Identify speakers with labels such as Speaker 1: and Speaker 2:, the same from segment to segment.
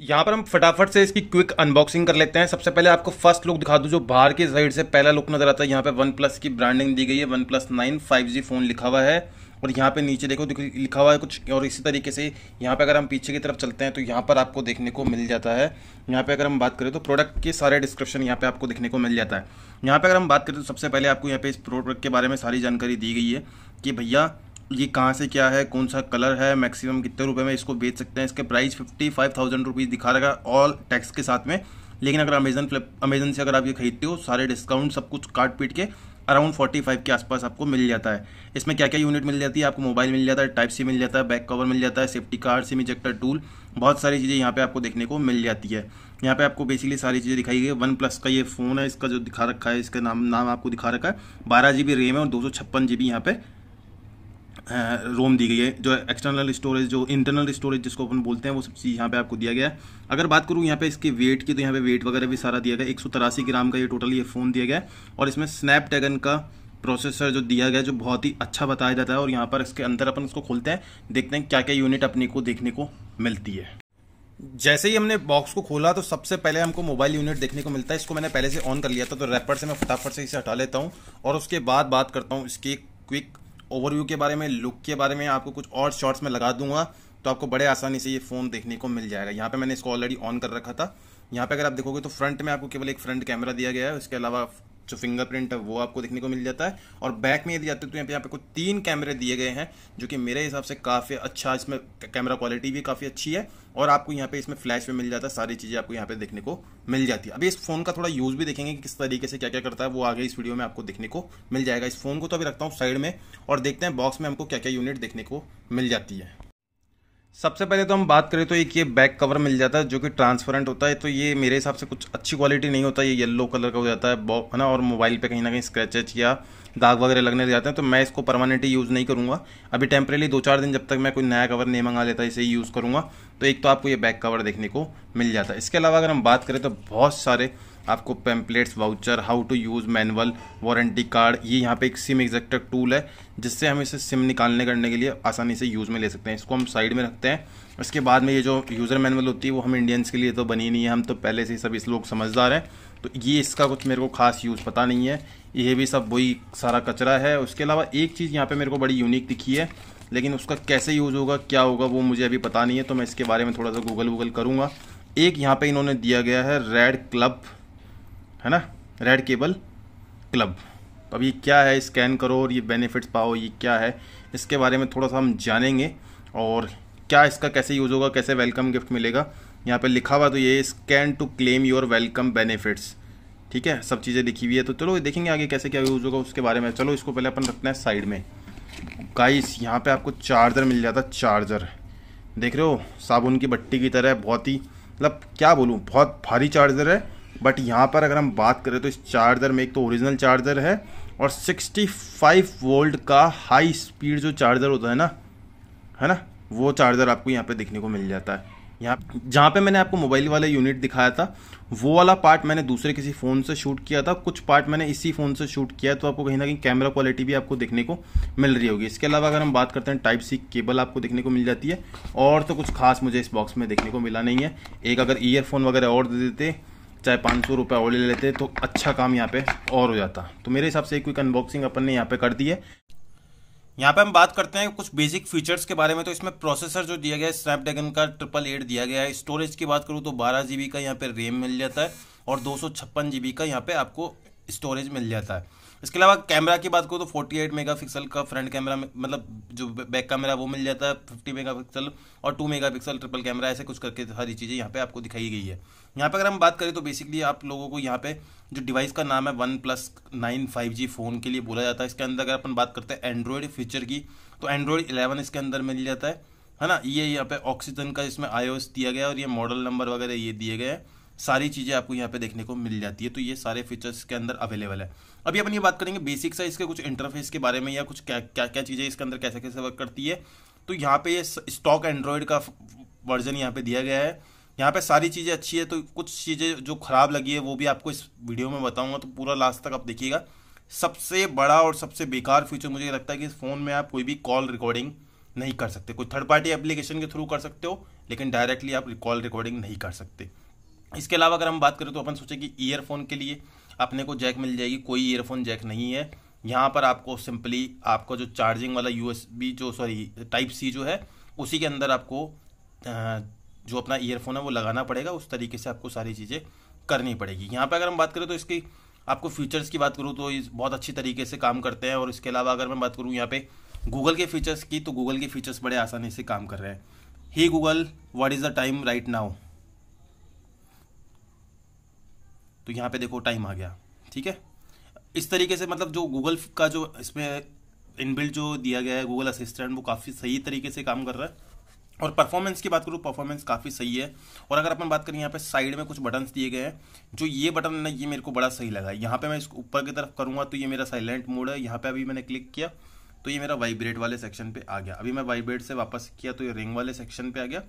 Speaker 1: यहाँ पर हम फटाफट से इसकी क्विक अनबॉक्सिंग कर लेते हैं सबसे पहले आपको फर्स्ट लुक दिखा दूँ जो बाहर की साइड से पहला लुक नज़र आता है यहाँ पे वन प्लस की ब्रांडिंग दी गई है OnePlus nine five G phone लिखा हुआ है और यहाँ पे नीचे देखो देखो लिखा हुआ है कुछ और इसी तरीके से यहाँ पे अगर हम पीछे की तरफ चलते हैं तो यहाँ पर आपको देखने को मिल जाता है यहाँ पे अगर हम बात करें तो प्रोडक्ट के सारे डिस्क्रिप्शन यहाँ पे आपको देखने को मिल जाता है यहाँ पे अगर हम बात करें तो सबसे पहले आपको यहाँ पे इस प्रोडक्ट के बारे में सारी जानकारी दी गई है कि भैया ये कहाँ से क्या है कौन सा कलर है मैक्सिमम कितने रुपए में इसको बेच सकते हैं इसके price fifty five thousand rupees दिखा रहेगा ऑल टैक्स के साथ में लेकिन अगर अमेजन फ्लिप अमेजन से अगर आप ये खरीदते हो सारे डिस्काउंट सब कुछ काट पीट के अराउंड फाइव के आसपास आपको मिल जाता है इसमें क्या क्या यूनिट मिल जाती है आपको मोबाइल मिल जाता है टाइप सी मिल जाता है बैक कवर मिल जाता है safety card sim ejector tool बहुत सारी चीज़ें यहाँ पे आपको देखने को मिल जाती है यहाँ पे आपको बेसिकली सारी चीज़ें दिखाई गई वन प्लस का ये फ़ोन है इसका जो दिखा रखा है इसका नाम नाम आपको दिखा रखा है बारह जी बी रैम है और दो सौ छप्पन जी बी यहाँ पर रोम दी गई है जो एक्सटर्नल स्टोरेज जो इंटरनल स्टोरेज जिसको अपन बोलते हैं वो सब चीज़ यहाँ पे आपको दिया गया है अगर बात करूँ यहाँ पे इसके वेट की तो यहाँ पे वेट वगैरह भी सारा दिया गया एक ग्राम का ये टोटल ये फ़ोन दिया गया है और इसमें स्नैपड्रैगन का प्रोसेसर जो दिया गया जो बहुत ही अच्छा बताया जाता है और यहाँ पर इसके अंदर अपन उसको खोलते हैं देखते हैं क्या क्या यूनिट अपने को देखने को मिलती है जैसे ही हमने बॉक्स को खोला तो सबसे पहले हमको मोबाइल यूनिट देखने को मिलता है इसको मैंने पहले से ऑन कर लिया था तो रैपर से मैं फटाफट से इसे हटा लेता हूँ और उसके बाद बात करता हूँ इसकी क्विक ओवरव्यू के बारे में लुक के बारे में आपको कुछ और शॉर्ट्स में लगा दूंगा तो आपको बड़े आसानी से ये फ़ोन देखने को मिल जाएगा यहाँ पे मैंने इसको ऑलरेडी ऑन कर रखा था यहाँ पे अगर आप देखोगे तो फ्रंट में आपको केवल एक फ्रंट कैमरा दिया गया है उसके अलावा जो फिंगरप्रिंट है वो आपको देखने को मिल जाता है और बैक में यदि जाते तो यहाँ पे यहाँ पे आपको तीन कैमरे दिए गए हैं जो कि मेरे हिसाब से काफ़ी अच्छा इसमें कैमरा क्वालिटी भी काफ़ी अच्छी है और आपको यहाँ पे इसमें फ्लैश में मिल जाता है सारी चीज़ें आपको यहाँ पे देखने को मिल जाती है अभी इस फोन का थोड़ा यूज भी देखेंगे कि किस तरीके से क्या क्या करता है वो आगे इस वीडियो में आपको देखने को मिल जाएगा इस फोन को तो अभी रखता हूँ साइड में और देखते हैं बॉक्स में हमको क्या क्या यूनिट देखने को मिल जाती है सबसे पहले तो हम बात करें तो एक ये बैक कवर मिल जाता है जो कि ट्रांसपेरेंट होता है तो ये मेरे हिसाब से कुछ अच्छी क्वालिटी नहीं होता ये येलो कलर का हो जाता है है ना और मोबाइल पे कहीं ना कहीं स्क्रैचेज या दाग वगैरह लगने जाते हैं तो मैं इसको परमानेंटली यूज़ नहीं करूँगा अभी टेम्परेली दो चार दिन जब तक मैं कोई नया कवर नहीं मंगा लेता इसे यूज़ करूँगा तो एक तो आपको ये बैक कवर देखने को मिल जाता है इसके अलावा अगर हम बात करें तो बहुत सारे आपको pamphlets voucher how to use manual warranty card ये यहाँ पे एक सिम एग्जेक्टर टूल है जिससे हम इसे सिम निकालने करने के लिए आसानी से यूज़ में ले सकते हैं इसको हम साइड में रखते हैं इसके बाद में ये जो यूज़र मैनुअल होती है वो हम इंडियंस के लिए तो बनी नहीं है हम तो पहले से ही सब इस लोग समझदार हैं तो ये इसका कुछ मेरे को खास यूज़ पता नहीं है ये भी सब वही सारा कचरा है उसके अलावा एक चीज़ यहाँ पर मेरे को बड़ी यूनिक दिखी है लेकिन उसका कैसे यूज़ होगा क्या होगा वो मुझे अभी पता नहीं है तो मैं इसके बारे में थोड़ा सा गूगल वूगल करूँगा एक यहाँ पे इन्होंने दिया गया है रेड क्लब है ना रेड केबल क्लब अब ये क्या है स्कैन करो और ये बेनिफिट्स पाओ ये क्या है इसके बारे में थोड़ा सा हम जानेंगे और क्या इसका कैसे यूज़ होगा कैसे वेलकम गिफ्ट मिलेगा यहाँ पे लिखा हुआ तो ये scan to claim your welcome benefits ठीक है सब चीज़ें लिखी हुई है तो चलो देखेंगे आगे कैसे क्या यूज़ होगा उसके बारे में चलो इसको पहले अपन रखना है साइड में गाइस यहाँ पे आपको चार्जर मिल जाता चार्जर देख रहे हो साबुन की बट्टी की तरह बहुत ही मतलब क्या बोलूँ बहुत भारी चार्जर है बट यहाँ पर अगर हम बात करें तो इस चार्जर में एक तो ओरिजिनल चार्जर है और 65 वोल्ट का हाई स्पीड जो चार्जर होता है ना है ना वो चार्जर आपको यहाँ पे देखने को मिल जाता है यहाँ जहाँ पे मैंने आपको मोबाइल वाला यूनिट दिखाया था वो वाला पार्ट मैंने दूसरे किसी फ़ोन से शूट किया था कुछ पार्ट मैंने इसी फ़ोन से शूट किया है तो आपको कहीं ना कहीं कैमरा क्वालिटी भी आपको देखने को मिल रही होगी इसके अलावा अगर हम बात करते हैं टाइप सी केबल आपको देखने को मिल जाती है और तो कुछ खास मुझे इस बॉक्स में देखने को मिला नहीं है एक अगर ईयरफोन वगैरह और दे देते चाहे पाँच सौ रुपये और ले लेते तो अच्छा काम यहाँ पे और हो जाता तो मेरे हिसाब से क्विक अनबॉक्सिंग अपन ने यहाँ पे कर दी है यहाँ पे हम बात करते हैं कुछ बेसिक फीचर्स के बारे में तो इसमें प्रोसेसर जो दिया गया है स्नैपड्रैगन का ट्रिपल एट दिया गया है स्टोरेज की बात करूँ तो बारह का यहाँ पे रेम मिल जाता है और दो सौ का यहाँ पे आपको स्टोरेज मिल जाता है इसके अलावा कैमरा की बात करो तो 48 मेगापिक्सल का फ्रंट कैमरा मतलब जो बैक कैमरा वो मिल जाता है 50 मेगापिक्सल और 2 मेगापिक्सल ट्रिपल कैमरा ऐसे कुछ करके सारी चीज़ें यहाँ पे आपको दिखाई गई है यहाँ पे अगर हम बात करें तो बेसिकली आप लोगों को यहाँ पे जो डिवाइस का नाम है OnePlus nine five G phone के लिए बोला जाता है इसके अंदर अगर अपन बात करते हैं एंड्रॉयड फीचर की तो एंड्रॉयड इलेवन इसके अंदर मिल जाता है है ना ये यहाँ पे ऑक्सीजन का इसमें आईओएस दिया गया और ये मॉडल नंबर वगैरह ये दिए गए हैं सारी चीज़ें आपको यहाँ पे देखने को मिल जाती है तो ये सारे फीचर्स के अंदर अवेलेबल है अभी अपन ये बात करेंगे बेसिक सा इसके कुछ इंटरफेस के बारे में या कुछ क्या क्या क्या चीज़ें इसके अंदर कैसे कैसे वर्क करती है तो यहाँ पे ये स्टॉक एंड्रॉयड का वर्जन यहाँ पे दिया गया है यहाँ पे सारी चीज़ें अच्छी है तो कुछ चीज़ें जो खराब लगी है वो भी आपको इस वीडियो में बताऊँगा तो पूरा लास्ट तक आप देखिएगा सबसे बड़ा और सबसे बेकार फीचर मुझे लगता है कि इस फ़ोन में आप कोई भी कॉल रिकॉर्डिंग नहीं कर सकते कोई थर्ड पार्टी एप्लीकेशन के थ्रू कर सकते हो लेकिन डायरेक्टली आप कॉल रिकॉर्डिंग नहीं कर सकते इसके अलावा अगर हम बात करें तो अपन सोचें कि ईयरफोन के लिए अपने को जैक मिल जाएगी कोई ईयरफोन जैक नहीं है यहाँ पर आपको सिंपली आपका जो चार्जिंग वाला यू जो सॉरी टाइप सी जो है उसी के अंदर आपको जो अपना ईयरफोन है वो लगाना पड़ेगा उस तरीके से आपको सारी चीज़ें करनी पड़ेगी यहाँ पर अगर हम बात करें तो इसकी आपको फीचर्स की बात करूँ तो बहुत अच्छी तरीके से काम करते हैं और इसके अलावा अगर मैं बात करूँ यहाँ पे गूगल के फीचर्स की तो गूगल के फीचर्स बड़े आसानी से काम कर रहे हैं ही Google what is the time right now तो यहाँ पे देखो टाइम आ गया ठीक है इस तरीके से मतलब जो गूगल का जो इसमें इनबिल्ट जो दिया गया है गूगल असिस्टेंट वो काफ़ी सही तरीके से काम कर रहा है और परफॉर्मेंस की बात करूँ परफॉर्मेंस काफ़ी सही है और अगर अपन बात करें यहाँ पे साइड में कुछ बटन्स दिए गए हैं जो ये बटन ना ये मेरे को बड़ा सही लगा है यहाँ पे मैं इसको ऊपर की तरफ करूँगा तो ये मेरा साइलेंट मोड है यहाँ पे अभी मैंने क्लिक किया तो ये मेरा वाइब्रेट वाले सेक्शन पे आ गया अभी मैं वाइब्रेट से वापस किया तो ये रिंग वाले सेक्शन पर आ गया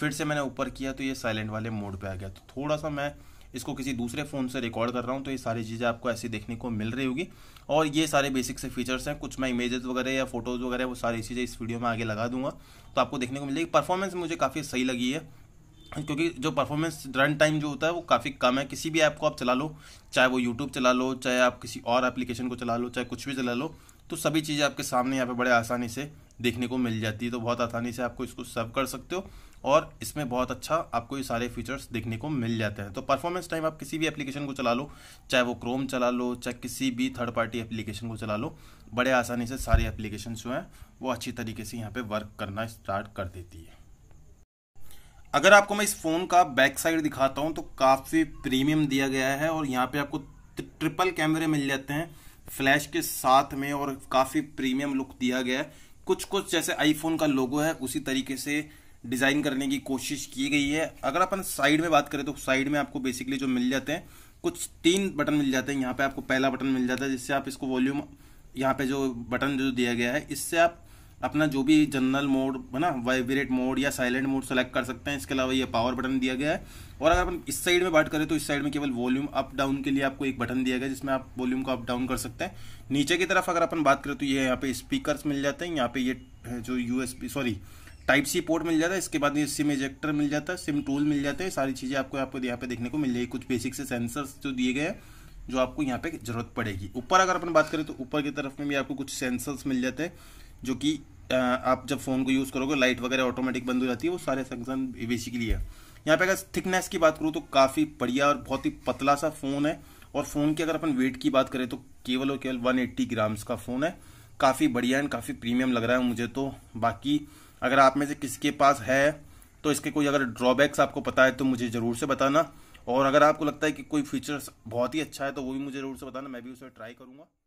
Speaker 1: फिर से मैंने ऊपर किया तो ये साइलेंट वाले मोड पर आ गया तो थोड़ा सा मैं इसको किसी दूसरे फ़ोन से रिकॉर्ड कर रहा हूँ तो ये सारी चीज़ें आपको ऐसी देखने को मिल रही होगी और ये सारे बेसिक से फीचर्स हैं कुछ मैं इमेजेस वगैरह या फोटोज़ वगैरह वो सारी चीज़ें इस वीडियो में आगे लगा दूंगा तो आपको देखने को मिलेगी परफॉर्मेंस मुझे काफ़ी सही लगी है क्योंकि जो परफॉर्मेंस रन टाइम जो होता है वो काफ़ी कम है किसी भी ऐप को आप चला लो चाहे वो यूट्यूब चला लो चाहे आप किसी और एप्लीकेशन को चला लो चाहे कुछ भी चला लो तो सभी चीज़ें आपके सामने यहाँ पे बड़े आसानी से देखने को मिल जाती है तो बहुत आसानी से आपको इसको सर्व कर सकते हो और इसमें बहुत अच्छा आपको ये सारे फीचर्स देखने को मिल जाते हैं तो परफॉर्मेंस टाइम आप किसी भी एप्लीकेशन को चला लो चाहे वो क्रोम चला लो चाहे किसी भी थर्ड पार्टी एप्लीकेशन को चला लो बड़े आसानी से सारे एप्लीकेशन जो हैं वो अच्छी तरीके से यहाँ पर वर्क करना स्टार्ट कर देती है अगर आपको मैं इस फ़ोन का बैक साइड दिखाता हूँ तो काफ़ी प्रीमियम दिया गया है और यहाँ पे आपको ट्रिपल कैमरे मिल जाते हैं फ्लैश के साथ में और काफ़ी प्रीमियम लुक दिया गया है कुछ कुछ जैसे आईफोन का लोगो है उसी तरीके से डिजाइन करने की कोशिश की गई है अगर अपन साइड में बात करें तो साइड में आपको बेसिकली जो मिल जाते हैं कुछ तीन बटन मिल जाते हैं यहाँ पे आपको पहला बटन मिल जाता है जिससे आप इसको वॉल्यूम यहाँ पे जो बटन जो दिया गया है इससे आप अपना जो भी जनरल मोड है ना वाइब्रेट मोड या साइलेंट मोड सेलेक्ट कर सकते हैं इसके अलावा ये पावर बटन दिया गया है और अगर अपन इस साइड में बात करें तो इस साइड में केवल वॉल्यूम अप डाउन के लिए आपको एक बटन दिया गया जिसमें आप वॉल्यूम को अप डाउन कर सकते हैं नीचे की तरफ अगर अपन बात करें तो ये यहाँ पे स्पीकर मिल जाते हैं यहाँ पे ये जो U sorry type C port मिल जाता है इसके बाद ये सिम इजेक्टर मिल जाता है सिम टूल मिल जाते हैं सारी चीज़ें आपको आपको यहाँ पे देखने को मिल जाएगी कुछ बेसिक से सेंसर्स जो दिए गए हैं जो आपको यहाँ पे जरूरत पड़ेगी ऊपर अगर अपन बात करें तो ऊपर की तरफ में भी आपको कुछ सेंसर्स मिल जाते हैं जो कि आप जब फ़ोन को यूज़ करोगे लाइट वगैरह ऑटोमेटिक बंद हो जाती है वो सारे फंक्शन बेसिकली है यहाँ पे अगर थिकनेस की बात करूँ तो काफ़ी बढ़िया और बहुत ही पतला सा फ़ोन है और फ़ोन की अगर अपन वेट की बात करें तो केवल और केवल 180 ग्राम्स का फ़ोन है काफ़ी बढ़िया एंड काफ़ी प्रीमियम लग रहा है मुझे तो बाकी अगर आप में से किसके पास है तो इसके कोई अगर ड्रॉबैक्स आपको पता है तो मुझे ज़रूर से बताना और अगर आपको लगता है कि कोई फीचर्स बहुत ही अच्छा है तो वो भी मुझे ज़रूर से बताना मैं भी उसे ट्राई करूँगा